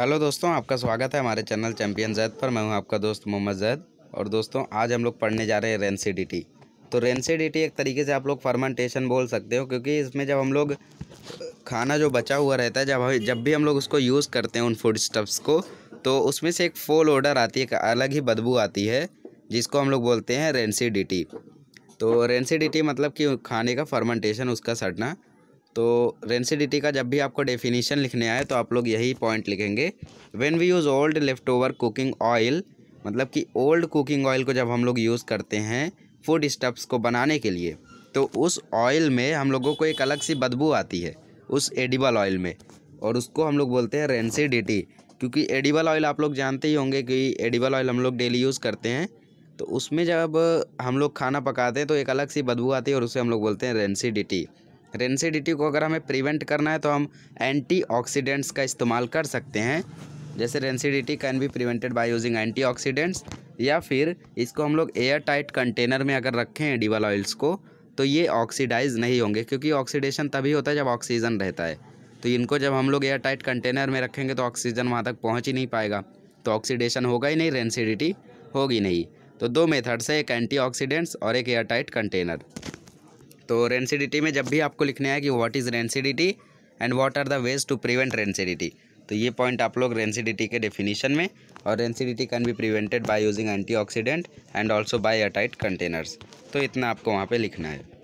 hello दोस्तों आपका स्वागत है हमारे चैनल चैम्पियन जैद पर मैं हूं आपका दोस्त मोहम्मद जैद और दोस्तों आज हम लोग पढ़ने जा रहे हैं रेंसीडिटी तो रेंसीडिटी एक तरीके से आप लोग फर्मेंटेशन बोल सकते हो क्योंकि इसमें जब हम लोग खाना जो बचा हुआ रहता है जब जब भी हम लोग उसको यूज़ करते हैं उन फूड स्टफ्स को तो उसमें से एक फोल ऑर्डर आती है एक अलग ही बदबू आती है जिसको हम लोग बोलते हैं रेंसीडिटी तो रेंसीडिटी मतलब कि खाने का फर्मेंटेशन उसका सड़ना तो रेंसिडिटी का जब भी आपको डेफिनेशन लिखने आए तो आप लोग यही पॉइंट लिखेंगे when we use old leftover cooking oil मतलब कि ओल्ड कुकिंग ऑयल को जब हम लोग यूज़ करते हैं फूड स्टप्स को बनाने के लिए तो उस ऑयल में हम लोगों को एक अलग सी बदबू आती है उस एडिबल ऑयल में और उसको हम लोग बोलते हैं रेंसिडिटी क्योंकि एडिबल ऑयल आप लोग जानते ही होंगे कि एडिबल ऑयल हम लोग डेली यूज़ करते हैं तो उसमें जब हम लोग खाना पकाते हैं तो एक अलग सी बदबू आती है और उसे हम लोग बोलते हैं रेंसिडिटी रेंसिडिटी को अगर हमें प्रिवेंट करना है तो हम एंटीऑक्सीडेंट्स का इस्तेमाल कर सकते हैं जैसे rancidity can be prevented by using antioxidants या फिर इसको हम लोग एयर टाइट कंटेनर में अगर रखें डिबल ऑयल्स को तो ये ऑक्सीडाइज नहीं होंगे क्योंकि ऑक्सीडेशन तभी होता है जब ऑक्सीजन रहता है तो इनको जब हम लोग एयर टाइट कंटेनर में रखेंगे तो ऑक्सीजन वहाँ तक पहुँच ही नहीं पाएगा तो ऑक्सीडेशन होगा ही नहीं रेंसिडिटी होगी नहीं तो दो मेथड्स है एक एंटीऑक्सीडेंट्स और एक एयर टाइट कंटेनर तो रेंसिडिटी में जब भी आपको लिखना है कि what is rancidity and what are the ways to prevent rancidity तो ये पॉइंट आप लोग रेंसिडिटी के डेफिनेशन में और rancidity can be prevented by using antioxidant and also by airtight containers तो इतना आपको वहाँ पे लिखना है